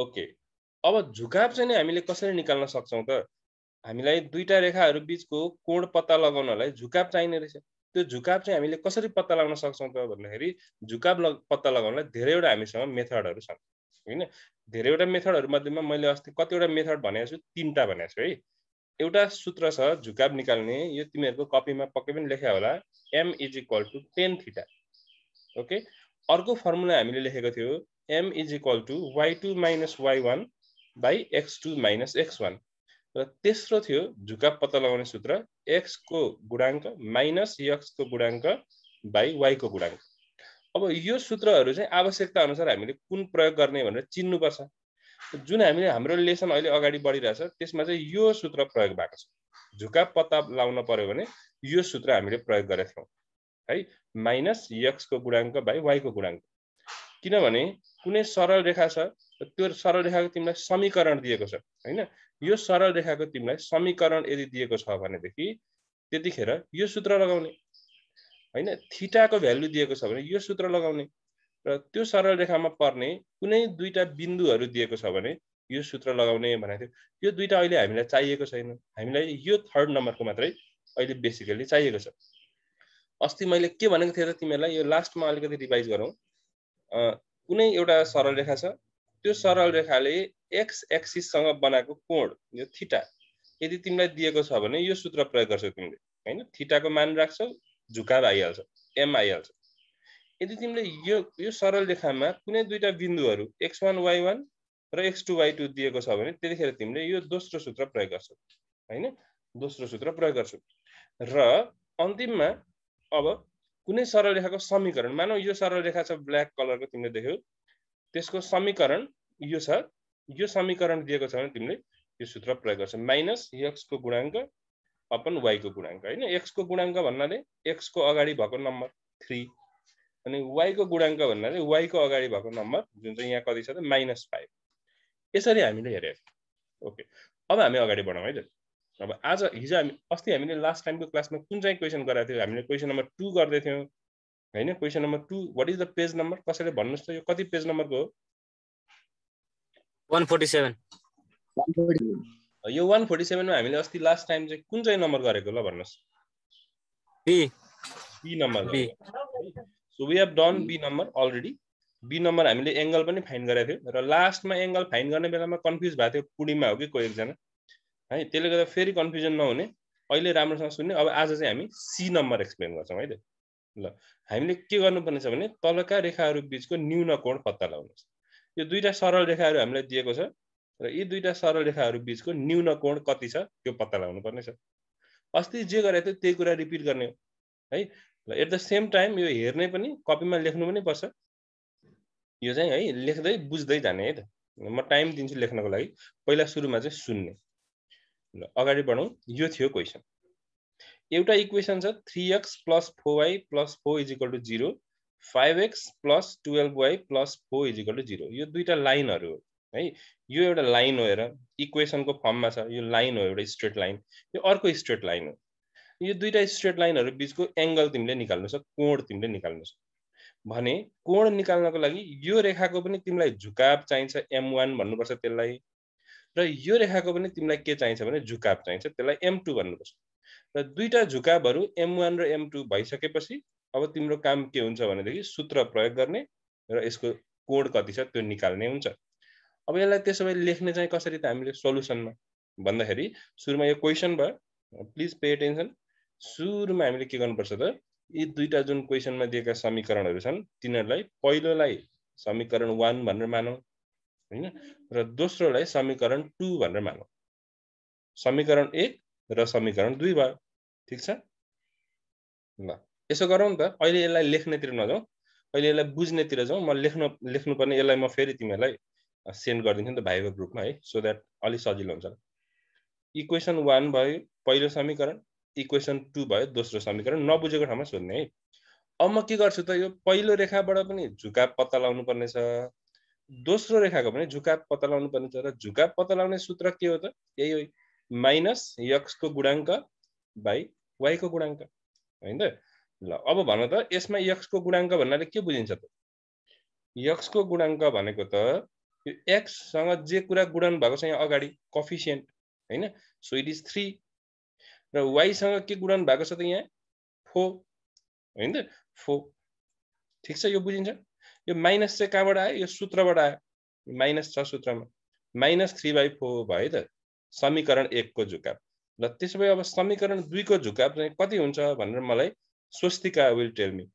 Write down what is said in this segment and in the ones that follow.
Okay अब झुकाव चाहिँ नि हामीले कसरी निकाल्न सक्छौँ त हामीलाई दुईवटा रेखाहरू बिचको कोण पत्ता लगाउनलाई झुकाव चाहिने रहेछ त्यो झुकाव चाहिँ हामीले कसरी पत्ता लगाउन सक्छौँ त भन्दाखेरि झुकाव लग पत्ता लगाउनलाई धेरैवटा हामीसँग मेथडहरू छन् होइन धेरैवटा मेथडहरू मध्येमा मैले अस्ति कतिवटा मेथड भनेको छु तिनवटा भनेको छु है एउटा सूत्र छ झुकाव निकाल्ने यो तिमीहरूको कपीमा पक्कै पनि लेख्या होला M is equal to tan theta okay अर्को फर्मुला हामीले लेखेको थियो M is equal to Y two minus Y one by X two minus X one र तेस्रो थियो झुका पत्ता लगाउने सूत्र एक्सको गुणाङ्क माइनस यक्सको गुणाङ्क बाई वाइको गुणाङ्क अब यो सूत्रहरू चाहिँ आवश्यकता अनुसार हामीले कुन प्रयोग गर्ने भनेर चिन्नुपर्छ जुन हामीले हाम्रो लेसन अहिले अगाडि बढिरहेछ त्यसमा चाहिँ यो सूत्र प्रयोग भएको छ झुका पत्ता लाउन पर्यो भने यो सूत्र हामीले प्रयोग गरेका थियौँ है माइनस यक्सको गुणाङ्क बाई वाइको गुणाङ्क किनभने कुनै सरल रेखा छ त्यो सरल रेखाको तिमीलाई समीकरण दिएको छ होइन यो सरल रेखाको तिमीलाई समीकरण यदि दिएको छ भनेदेखि त्यतिखेर यो सूत्र लगाउने होइन थिटाको भ्यालु दिएको छ भने यो सूत्र लगाउने र त्यो सरल रेखामा पर्ने कुनै दुईवटा बिन्दुहरू दिएको छ भने यो सूत्र लगाउने भनेको थियो यो दुईवटा अहिले हामीलाई चाहिएको छैन हामीलाई यो थर्ड नम्बरको मात्रै अहिले बेसिकल्ली चाहिएको छ अस्ति मैले के भनेको थिएँ त तिमीहरूलाई यो लास्टमा अलिकति रिभाइज गरौँ कुनै एउटा सरल रेखा छ त्यो सरल रेखाले एक्स एक्सिससँग बनाएको कोण यो थिटा यदि तिमीलाई दिएको छ भने यो सूत्र प्रयोग गर्छौ तिमीले होइन थिटाको मान राख्छौ झुकाव आइहाल्छ एम आइहाल्छ यदि तिमीले यो यो सरल रेखामा कुनै दुईवटा बिन्दुहरू एक्स वान वाइ वान र एक्स टू वाइ टू दिएको छ भने त्यतिखेर तिमीले यो दोस्रो सूत्र प्रयोग गर्छौ होइन दोस्रो सूत्र प्रयोग गर्छौ र अन्तिममा अब कुनै सरल रेखाको समीकरण मानौ यो सरल रेखा छ ब्ल्याक कलरको तिमीले देख्यौ त्यसको समीकरण यो छ यो समीकरण दिएको छ भने तिमीले यो सूत्र प्रयोग गर्छ माइनस एक्सको गुणाङ्क अपन वाइको गुणाङ्क होइन एक्सको गुणाङ्क भन्नाले एक्सको अगाडि भएको नम्बर थ्री अनि वाइको गुणाङ्क भन्नाले वाइको अगाडि भएको नम्बर जुन चाहिँ यहाँ कति छ त माइनस फाइभ यसरी हामीले हेऱ्यौँ ओके अब हामी अगाडि बढौँ है त अब आज हिजो हामी अस्ति हामीले लास्ट टाइमको क्लासमा कुन चाहिँ क्वेसन गराएको थियौँ हामीले क्वेसन नम्बर टू गर्दैथ्यौँ होइन question number two what is the page number कसैले भन्नुहोस् त यो कति पेज नम्बरको हो वान फोर्टी यो वान फोर्टी सेभेनमा हामीले अस्ति लास्ट टाइम चाहिँ कुन चाहिँ नम्बर गरेको ल भन्नुहोस् B B number so we have done B number already B number हामीले एङ्गल पनि फाइन गरेको थियौँ र लास्टमा एङ्गल फाइन गर्ने बेलामा कन्फ्युज भएको थियो पुडिमा हो कि कोही एकजना है त्यसले गर्दा फेरि कन्फ्युजन नहुने अहिले राम्रोसँग सुन्ने अब आज चाहिँ हामी सी नम्बर एक्सप्लेन गर्छौँ है त ल हामीले के गर्नुपर्ने छ भने तलका रेखाहरू बिचको न्यून कोण पत्ता लगाउनुहोस् यो दुईवटा सरल रेखाहरू हामीलाई दिएको छ र यी दुईवटा सरल रेखाहरू बिचको न्यून कोण कति छ त्यो पत्ता लगाउनु पर्नेछ अस्ति जे गरेको थियो त्यही कुरा रिपिट गर्ने हो है ल एट द सेम टाइम यो हेर्ने पनि कपीमा लेख्नु पनि पर्छ यो चाहिँ है लेख्दै बुझ्दै जाने है त म टाइम दिन्छु लेख्नको लागि पहिला सुरुमा चाहिँ सुन्ने ल अगाडि बढौँ यो थियो क्वेसन एउटा इक्वेसन छ three X plus four Y plus four is equal to zero five X plus twelve Y plus four is equal to zero यो दुईवटा लाइनहरू हो है यो एउटा लाइन हो हेर इक्वेसनको फर्ममा छ यो लाइन हो एउटा स्ट्रेट लाइन यो अर्को स्ट्रेट लाइन हो यो दुईवटा स्ट्रेट लाइनहरू बिचको एङ्गल तिमीले निकाल्नु छ कोण तिमीले निकाल्नु छ भने कोण निकाल्नको लागि यो रेखाको पनि तिमीलाई झुकाव चाहिन्छ एम वान भन्नुपर्छ त्यसलाई र यो रेखाको पनि तिमीलाई के चाहिन्छ भने झुकाप चाहिन्छ त्यसलाई एम टू भन्नुपर्छ र दुईवटा झुकापहरू एम वान र एम टू भइसकेपछि अब तिम्रो काम के हुन्छ भनेदेखि सूत्र प्रयोग गर्ने र यसको कोड कति छ त्यो निकाल्ने हुन्छ अब यसलाई त्यसो भए लेख्ने चाहिँ कसरी त हामीले सोल्युसनमा भन्दाखेरि सुरुमा यो क्वेसन भयो प्लिज पे टेन्सन सुरुमा हामीले के गर्नुपर्छ त यी दुईवटा जुन क्वेसनमा दिएका समीकरणहरू छन् तिनीहरूलाई पहिलोलाई समीकरण वान भनेर मानौँ होइन र दोस्रोलाई समीकरण टू भनेर मानौँ समीकरण एक र समीकरण दुई भयो ठिक छ ल यसो गरौँ नि त अहिले यसलाई लेख्नेतिर नजाउँ अहिले यसलाई बुझ्नेतिर जाउँ म लेख्न लेख्नुपर्ने यसलाई म फेरि तिमीहरूलाई सेन्ड गरिदिन्छु नि त भाइको ग्रुपमा है सो द्याट अलिक सजिलो हुन्छ इक्वेसन वान भयो पहिलो समीकरण इक्वेसन टू भयो दोस्रो समीकरण नबुझेको ठाउँमा सोध्ने है अब म के गर्छु त यो पहिलो रेखाबाट पनि झुका पत्ता लाउनु पर्नेछ दोस्रो रेखाको पनि झुका पत्ता लगाउनु पर्ने छ र झुका पत्ता लगाउने सूत्र के हो त यही हो माइनस यक्सको गुणाङ्क बाई वाइको गुणाङ्क होइन त ल अब भन त यसमा यक्सको गुणाङ्क भन्नाले के बुझिन्छ त यक्सको गुणाङ्क भनेको त यो एक्ससँग जे कुरा गुणन भएको छ यहाँ अगाडि कफिसियन्ट होइन सो इट इज थ्री र वाइसँग के गुणन भएको छ त यहाँ फोर होइन त फोर ठिक छ यो बुझिन्छ यो माइनस चाहिँ कहाँबाट आयो यो सूत्रबाट आयो माइनस छ सूत्रमा माइनस थ्री बाई फोर भयो त समीकरण एकको झुकाप र त्यसो भए अब समीकरण दुईको झुकाप चाहिँ कति हुन्छ भनेर मलाई स्वस्तिका विल टेल मी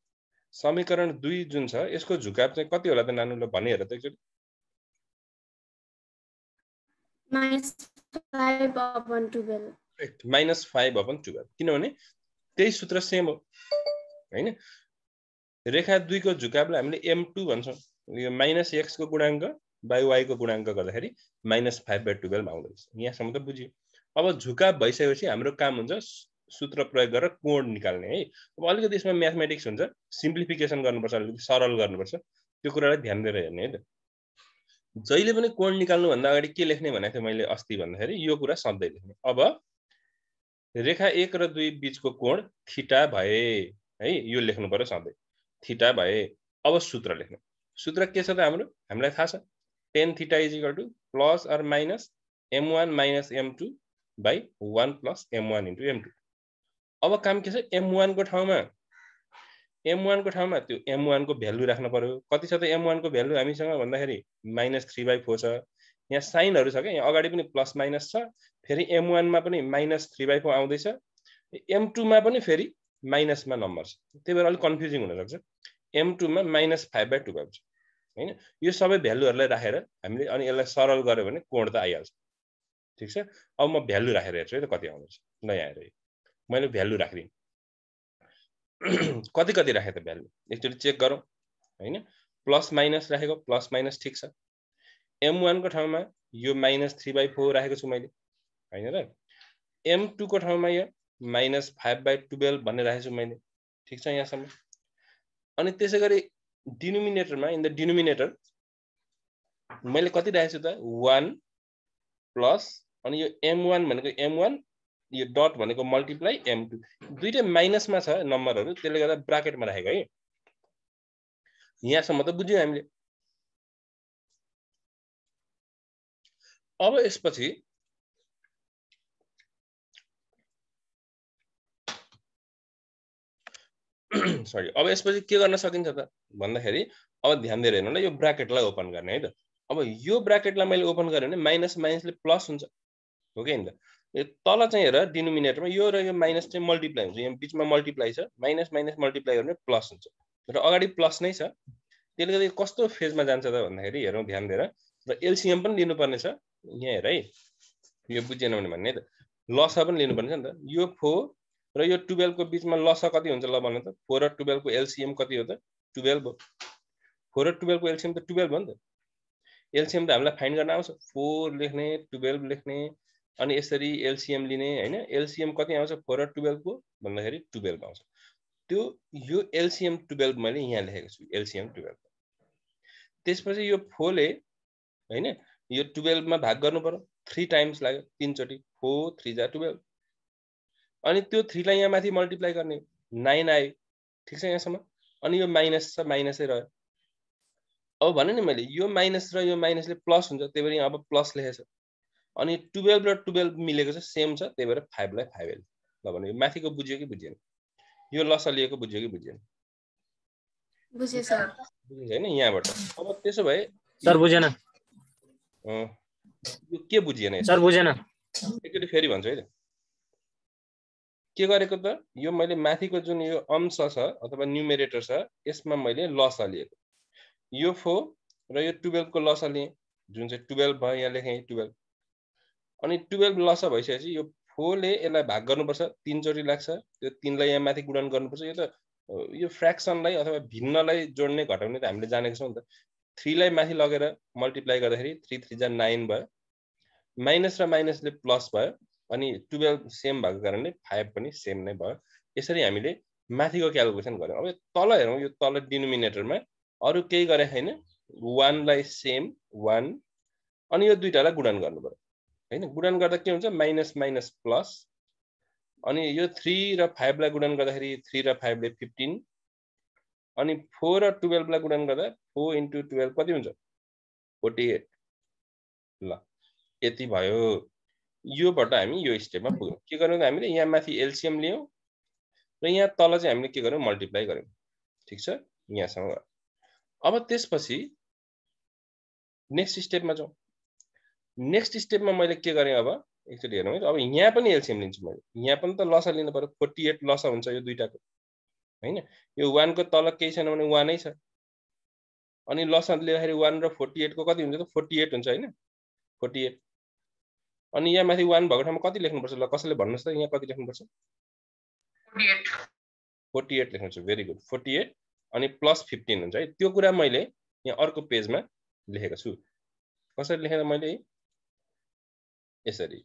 समीकरण दुई जुन छ यसको झुकाप चाहिँ कति होला त नानुलाई भने हेर त एकचोटि माइनस फाइभ अपन टुवेल्भ किनभने त्यही सूत्र सेम हो होइन रेखा दुईको झुकावलाई हामीले एम टू भन्छौँ यो माइनस एक्सको गुणाङ्क बाई वाईको गुणाङ्क गर्दाखेरि माइनस फाइभ बाई टुवेल्भ आउँदो रहेछ यहाँसम्म त बुझ्यो अब झुकाव भइसकेपछि हाम्रो काम हुन्छ सूत्र प्रयोग गरेर कोण निकाल्ने है अब अलिकति यसमा म्याथमेटिक्स हुन्छ सिम्प्लिफिकेसन गर्नुपर्छ अलिकति सरल गर्नुपर्छ त्यो कुरालाई ध्यान दिएर हेर्ने है त जहिले पनि कोण निकाल्नुभन्दा अगाडि के लेख्ने भनेको थिएँ मैले अस्ति भन्दाखेरि यो कुरा सधैँ लेख्ने अब रेखा एक र दुई बिचको कोण थिटा भए है यो लेख्नु पऱ्यो सधैँ थिटा भए अब सूत्र लेख्नु सूत्र के छ त हाम्रो हामीलाई थाहा छ tan theta is equal to plus or minus M one minus M two by one plus M one into M two अब काम के छ एम वानको ठाउँमा एम वानको ठाउँमा त्यो एम वानको भ्यालु राख्नु पऱ्यो कति छ त एम वानको भ्यालु हामीसँग भन्दाखेरि माइनस थ्री बाई फोर छ यहाँ साइनहरू छ क्या यहाँ अगाडि पनि प्लस माइनस छ फेरि एम वानमा पनि माइनस थ्री बाई फोर आउँदैछ एम टूमा पनि फेरि माइनसमा नम्बर छ त्यही भएर अलिक कन्फ्युजिङ हुनसक्छ एम टूमा minus five by two five होइन यो सबै भ्यालुहरूलाई राखेर हामीले अनि यसलाई सरल गऱ्यो भने कोण त आइहाल्छ ठिक छ अब म भ्यालु राखेर हेर्छु है त कति आउनु छ नयाँ हेरेँ मैले भ्यालु राखिदिएँ कति कति राखेँ त भ्यालु एकचोटि चेक गरौँ होइन प्लस माइनस राखेको प्लस माइनस ठिक छ एम वानको ठाउँमा यो माइनस थ्री बाई फोर राखेको छु मैले होइन र एम टूको ठाउँमा यो माइनस फाइभ बाई टुवेल्भ भन्ने राखेको छु मैले ठिक छ यहाँसम्म अनि त्यसै गरी डिनोमिनेटरमा इन द डिनोमिनेटर मैले कति राखेको छु त वान प्लस अनि यो एम वान भनेको एम वान यो डट भनेको मल्टिप्लाई एम टू दुइटै माइनसमा छ नम्बरहरू त्यसले गर्दा ब्राकेटमा राखेको है यहाँसम्म त बुझ्यौँ हामीले अब यसपछि सरी अब यसपछि के गर्न सकिन्छ त भन्दाखेरि अब ध्यान दिएर हेर्नु न यो ब्राकेटलाई ओपन गर्ने है त अब यो ब्राकेटलाई मैले ओपन गरेँ भने माइनस माइनसले प्लस हुन्छ हो कि त यो तल चाहिँ हेर डिनोमिनेटरमा यो र यो माइनस चाहिँ मल्टिप्लाई हुन्छ यहाँ बिचमा मल्टिप्लाई छ माइनस माइनस मल्टिप्लाई गर्ने प्लस हुन्छ र अगाडि प्लस नै छ त्यसले गर्दा कस्तो फेजमा जान्छ त भन्दाखेरि हेरौँ ध्यान दिएर र एलसिएम पनि लिनुपर्ने छ यहाँ हेर है यो बुझेन भने भन्ने त लसा पनि लिनुपर्ने छ नि त यो फोर र यो टुवेल्भको बिचमा लस कति हुन्छ ल भन्नु त फोर र टुवेल्भको एलसिएम कति हो त टुवेल्भ हो फोर र टुवेल्भको एलसिएम त टुवेल्भ हो नि त एलसिएम त हामीलाई फाइन गर्न आउँछ फोर लेख्ने टुवेल्भ लेख्ने अनि यसरी एलसिएम लिने होइन एलसिएम कति आउँछ फोर र टुवेल्भको भन्दाखेरि टुवेल्भ आउँछ त्यो यो एलसिएम टुवेल्भ मैले यहाँ लेखेको छु एलसिएम टुवेल्भ त्यसपछि यो फोरले होइन यो टुवेल्भमा भाग गर्नु पऱ्यो थ्री टाइम्स लाग्यो तिनचोटि फोर थ्री जा टुवेल्भ अनि त्यो थ्रीलाई यहाँ माथि मल्टिप्लाई गर्ने नाइन आयो ठिक छ यहाँसम्म अनि यो माइनस छ माइनसै रह्यो अब भने नि मैले यो माइनस र यो माइनसले प्लस हुन्छ त्यही भएर यहाँ अब प्लस लेखेछ अनि टुवेल्भ र टुवेल्भ मिलेको छ सेम छ त्यही भएर फाइभलाई फाइभ एल ल भने यो माथिको बुझ्यो कि बुझिएन यो लस लिएको बुझ्यो कि बुझेन होइन यहाँबाट अब त्यसो भए सर बुझेन यो के बुझिएन सर बुझेन एकचोटि फेरि भन्छु है त के गरेको त यो मैले माथिको जुन यो अंश छ अथवा न्युमेरेटर छ यसमा मैले लस लिएको यो फोर र यो टुवेल्भको लस लिएँ जुन चाहिँ टुवेल्भ भयो यहाँ लेखेँ टुवेल्भ अनि टुवेल्भ लस भइसकेपछि यो फोरले यसलाई भाग गर्नुपर्छ तिनचोटि लाग्छ त्यो तिनलाई यहाँ माथि गुणन गर्नुपर्छ यो त यो फ्रेक्सनलाई अथवा भिन्नलाई जोड्ने घटाउने त हामीले जानेको छौँ नि त थ्रीलाई माथि लगेर मल्टिप्लाई गर्दाखेरि थ्री थ्री जा नाइन भयो माइनस र माइनसले प्लस भयो अनि टुवेल्भ सेम भएको कारणले फाइभ पनि सेम नै भयो यसरी हामीले माथिको क्यालकुलेसन गऱ्यौँ अब तल हेरौँ यो तल डिनोमिनेटरमा अरू केही गरे छैन वानलाई सेम वान अनि यो दुइटालाई गुणन गर्नु पऱ्यो होइन गुणन गर्दा के हुन्छ माइनस माइनस प्लस अनि यो थ्री र फाइभलाई गुणन गर्दाखेरि थ्री र फाइभले फिफ्टिन अनि फोर र टुवेल्भलाई गुणन गर्दा फोर इन्टु टुवेल्भ कति हुन्छ फोर्टी एट ल यति भयो योबाट हामी यो स्टेपमा पुग्यौँ के गर्यौँ हामीले यहाँ माथि एलसिएम लियौँ र यहाँ तल चाहिँ हामीले के गर्यौँ मल्टिप्लाई गऱ्यौँ ठिक छ यहाँसँग अब त्यसपछि नेक्स्ट स्टेपमा जाउँ नेक्स्ट स्टेपमा मैले के गरेँ अब एकचोटि हेरौँ है अब यहाँ पनि एलसिएम लिन्छु मैले यहाँ पनि त लसा लिनु पऱ्यो फोर्टी एट लसा हुन्छ यो दुइटाको होइन यो वानको तल केही छैन भने वानै छ अनि लसा लिँदाखेरि वान र फोर्टी एटको कति हुन्छ त फोर्टी एट हुन्छ होइन फोर्टी एट अनि यहाँ माथि वान भएको ठाउँमा कति लेख्नुपर्छ ल कसैले भन्नुहोस् त यहाँ कति लेख्नुपर्छ फोर्टी एट लेख्नुपर्छ भेरी गुड फोर्टी एट अनि प्लस फिफ्टिन हुन्छ है त्यो कुरा मैले यहाँ अर्को पेजमा लेखेको छु कसरी लेखेर मैले यसरी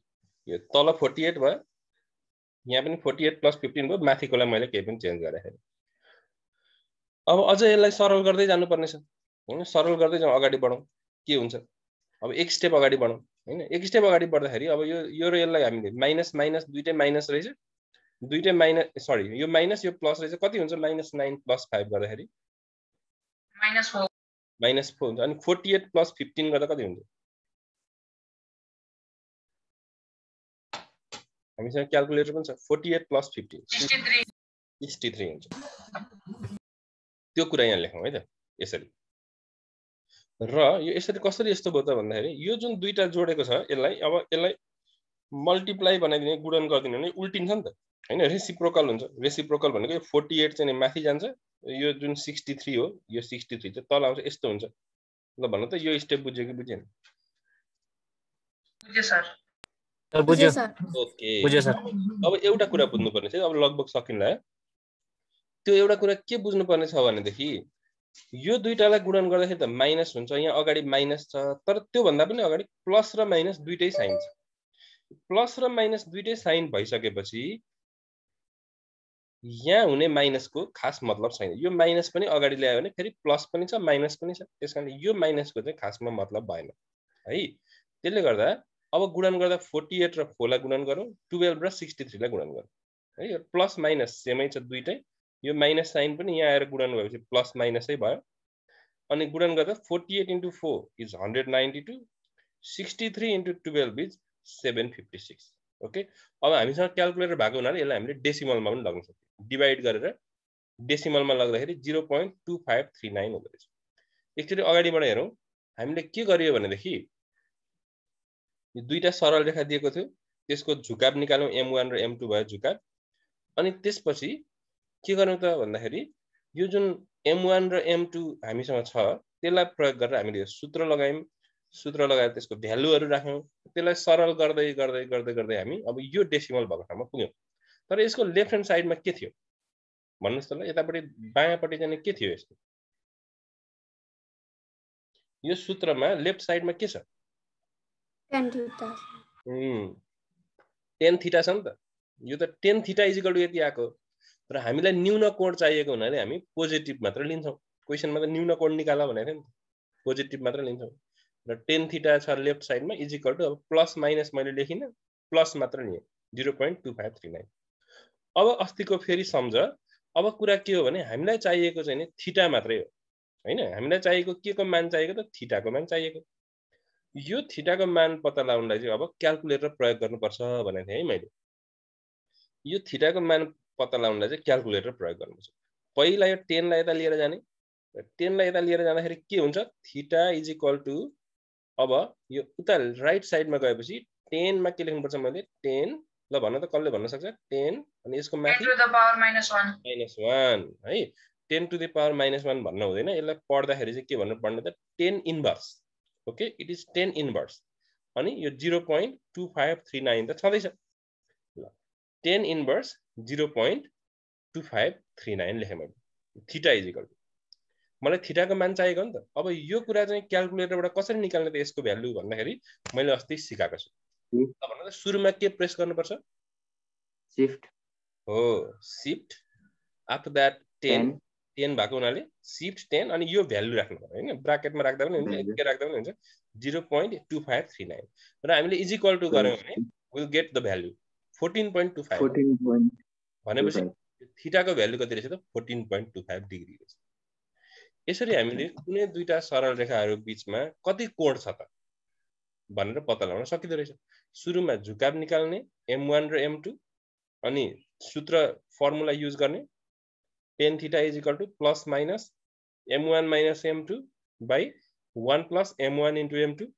यो तल फोर्टी एट भयो यहाँ पनि फोर्टी एट प्लस फिफ्टिन भयो माथिकोलाई मैले केही पनि चेन्ज गरेको अब अझ यसलाई सरल गर्दै जानुपर्नेछ होइन सरल गर्दै जाउँ अगाडि बढौँ के हुन्छ अब एक स्टेप अगाडि बढौँ होइन एक स्टेप अगाडि बढ्दाखेरि अब यो यो र यसलाई हामीले माइनस माइनस दुइटै माइनस रहेछ दुइटै माइनस सरी यो माइनस यो प्लस रहेछ कति हुन्छ माइनस नाइन प्लस फाइभ गर्दाखेरि माइनस फोर हुन्छ अनि फोर्टी एट प्लस फिफ्टिन गर्दा कति हुन्छ हामीसँग क्यालकुलेटर पनि छ forty eight plus fifteen sixty three हुन्छ त्यो कुरा यहाँ लेखौँ है त यसरी र यो यसरी कसरी यस्तो भयो त भन्दाखेरि यो जुन दुईवटा जोडेको छ यसलाई अब यसलाई मल्टिप्लाई बनाइदिने गुणन गरिदिने भने उल्टिन्छ नि त होइन रेसिप्रोकल हुन्छ रेसिप्रोकल भनेको यो फोर्टी एट चाहिँ माथि जान्छ यो जुन सिक्सटी थ्री हो यो सिक्सटी थ्री चाहिँ तल आउँछ यस्तो हुन्छ ल भन त यो स्टेप बुझ्यो कि बुझेन ओके अब एउटा कुरा बुझ्नुपर्ने छ अब लगभग सकिन्ला त्यो एउटा कुरा के बुझ्नुपर्ने छ भनेदेखि यो दुइटालाई गुणन गर्दाखेरि त माइनस हुन्छ यहाँ अगाडि माइनस छ तर त्योभन्दा पनि अगाडि प्लस र माइनस दुइटै साइन छ प्लस र माइनस दुइटै साइन भइसकेपछि यहाँ हुने माइनसको खास मतलब छैन यो माइनस पनि अगाडि ल्यायो भने फेरि प्लस पनि छ माइनस पनि छ त्यस कारणले यो माइनसको चाहिँ खासमा मतलब भएन है त्यसले गर्दा अब गुणन गर्दा फोर्टी एट र फोरलाई गुणन गरौँ टुवेल्भ र सिक्सटी थ्रीलाई गुणन गरौँ है यो प्लस माइनस सेमै छ दुइटै यो माइनस साइन पनि यहाँ आएर गुणन भएपछि प्लस माइनसै भयो अनि गुणन गर्दा forty eight into four is hundred ninety two sixty three into twelve is seven fifty six okay अब हामीसँग क्यालकुलेटर भएको हुनाले यसलाई हामीले डेसिमलमा पनि लग्न सक्छौँ डिभाइड गरेर डेसिमलमा लग्दाखेरि zero point two five three nine हुँदो रहेछ एकचोटि अगाडिबाट हेरौँ हामीले के गरियो भनेदेखि दुईवटा सरल रेखा दिएको थियो त्यसको झुकाब निकाल्यौँ एम वान र एम टू भयो झुकाब अनि त्यसपछि के गर्नु त भन्दाखेरि यो जुन एम वान र एम टू हामीसँग छ त्यसलाई प्रयोग गरेर हामीले सूत्र लगायौँ सूत्र लगाएर त्यसको भ्यालुहरू राख्यौँ त्यसलाई सरल गर्दै गर्दै गर्दै गर्दै हामी अब यो डेसिमल भएको ठाउँमा पुग्यौँ तर यसको लेफ्ट ह्यान्ड साइडमा के थियो भन्नुहोस् त ल यतापट्टि बायाँपट्टि जाने के थियो यसको यो सूत्रमा लेफ्ट साइडमा के छ टेन थिटा छ नि त यो त टेन थिटा इजिकल टु यति आएको र हामीलाई न्यून कोड चाहिएको हुनाले हामी पोजिटिभ मात्र लिन्छौँ क्वेसनमा त न्यून कोड निकाल भनेको नि पोजिटिभ मात्र लिन्छौँ र टेन थिटा छ लेफ्ट साइडमा इज इक्वल टु अब प्लस माइनस मैले लेखिनँ प्लस मात्र लिएँ zero point two five three nine अब अस्तिको फेरि सम्झ अब कुरा के हो भने हामीलाई चाहिएको चाहिँ नि थिटा मात्रै हो होइन हामीलाई चाहिएको के को मान चाहिएको त थिटाको मान चाहिएको यो थिटाको मान पत्ता लगाउनलाई चाहिँ अब क्यालकुलेटर प्रयोग गर्नुपर्छ भनेको थिएँ है मैले यो थिटाको मान पत्ता लगाउनलाई चाहिँ क्यालकुलेटर प्रयोग गर्नुपर्छ पहिला यो टेनलाई यता लिएर जाने र टेनलाई यता लिएर जाँदाखेरि के हुन्छ थिटा इज इक्वल टु अब यो उता राइट साइडमा गएपछि टेनमा के लेख्नुपर्छ मैले टेन ल भन्न त कसले भन्न सक्छ टेन अनि यसको माथि माइनस वान है tan to the power minus one भन्न हुँदैन यसलाई पढ्दाखेरि चाहिँ के भन्नु पर्ने त tan inverse okay it is tan inverse अनि यो zero point two five three nine त छँदैछ ल tan inverse zero point two five three nine लेखेँ मैले थिटा इजिकल मलाई थिटाको मान चाहिएको नि त अब यो कुरा चाहिँ क्यालकुलेटरबाट कसरी निकाल्ने त यसको भ्यालु भन्दाखेरि मैले अस्ति सिकाएको छु hmm. भन्नु सुरुमा के प्रेस गर्नुपर्छ सिफ्ट हो shift after that tan tan भएको हुनाले सिफ्ट टेन अनि यो भ्यालु राख्नु पऱ्यो होइन ब्राकेटमा राख्दा पनि हुन्छ के राख्दा पनि हुन्छ zero point two five three nine र हामीले इज टु गऱ्यौँ भने will get the value fourteen point two five भनेपछि थिटाको भ्यालु कति रहेछ त fourteen point two five degree रहेछ यसरी हामीले कुनै दुईवटा सरल रेखाहरू बिचमा कति कोड छ त भनेर पत्ता लगाउन सकिँदो रहेछ सुरुमा झुकाव निकाल्ने एम वान र एम टू अनि सूत्र फर्मुला युज गर्ने tan theta is equal to plus minus M one minus M two by one plus M one into M two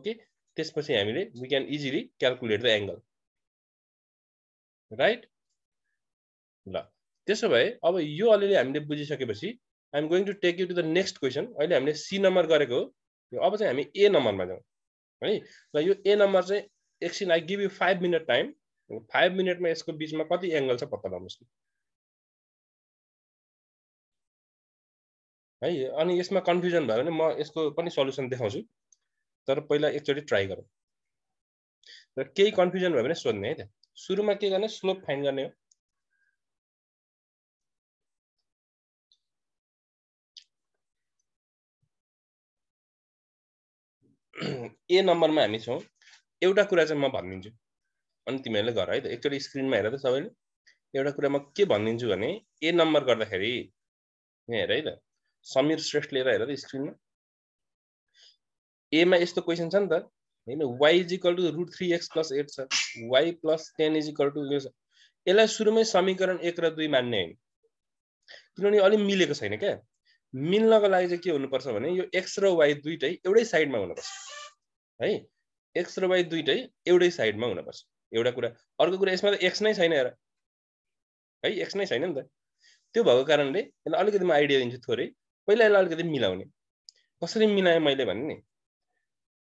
okay त्यसपछि हामीले we can easily calculate the angle right ल त्यसो भए अब यो अलिअलि हामीले बुझिसकेपछि I'm going to take you to the next question अहिले हामीले सी नम्बर गरेको हो अब चाहिँ हामी ए नम्बरमा जाउँ है र यो ए नम्बर चाहिँ एकछिन I give you five minute time five मिनटमा यसको बिचमा कति एङ्गल छ पत्ता लगाउनुहोस् है अनि यसमा कन्फ्युजन भयो भने म यसको पनि सल्युसन देखाउँछु तर पहिला एकचोटि ट्राई गरौँ र केही कन्फ्युजन भयो भने सोध्ने है त्यहाँ सुरुमा के गर्ने स्लोप फाइन गर्ने हो ए नम्बरमा हामी छौँ एउटा कुरा चाहिँ म भनिदिन्छु अनि तिमीहरूले गर है त एकचोटि स्क्रिनमा हेर त सबैले एउटा कुरा म के भनिदिन्छु भने ए नम्बर गर्दाखेरि यहाँ हेर है त समीर श्रेष्ठ लिएर हेर त स्क्रिनमा एमा यस्तो क्वेसन छ नि त होइन Y is equal to root three X plus eight छ Y plus ten is equal to यो छ यसलाई सुरुमै समीकरण एक र दुई मान्ने होइन किनभने अलिक मिलेको छैन क्या मिल्नको लागि चाहिँ के हुनुपर्छ भने यो एक्स र वाइ दुइटै एउटै साइडमा हुनुपर्छ है एक्स र वाइ दुइटै एउटै साइडमा हुनुपर्छ एउटा कुरा अर्को कुरा यसमा त एक्स नै छैन हेर है एक्स नै छैन नि त त्यो भएको कारणले यसलाई अलिकति म आइडिया दिन्छु थोरै पहिला यसलाई अलिकति मिलाउने कसरी मिलाएँ मैले भने नि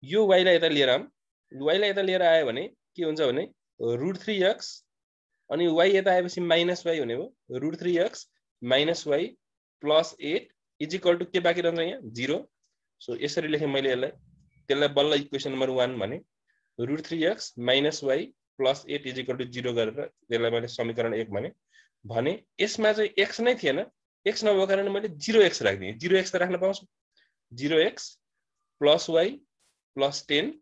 यो वाइलाई यता लिएर आऊँ वाइलाई यता लिएर आयो भने के हुन्छ भने रुट थ्री एक्स अनि वाइ यता आएपछि माइनस वाइ हुने भयो root three X minus Y plus eight is equal to के बाँकी रहन्छ यहाँ जिरो सो यसरी लेखेँ मैले यसलाई त्यसलाई बल्ल इक्वेसन नम्बर वान भने root three X minus Y plus eight is equal to zero गरेर त्यसलाई मैले समीकरण एक भने भने यसमा चाहिँ एक्स नै थिएन एक्स नभएको कारण मैले जिरो एक्स राखिदिएँ जिरो एक्स त राख्न पाउँछु zero X plus Y plus 10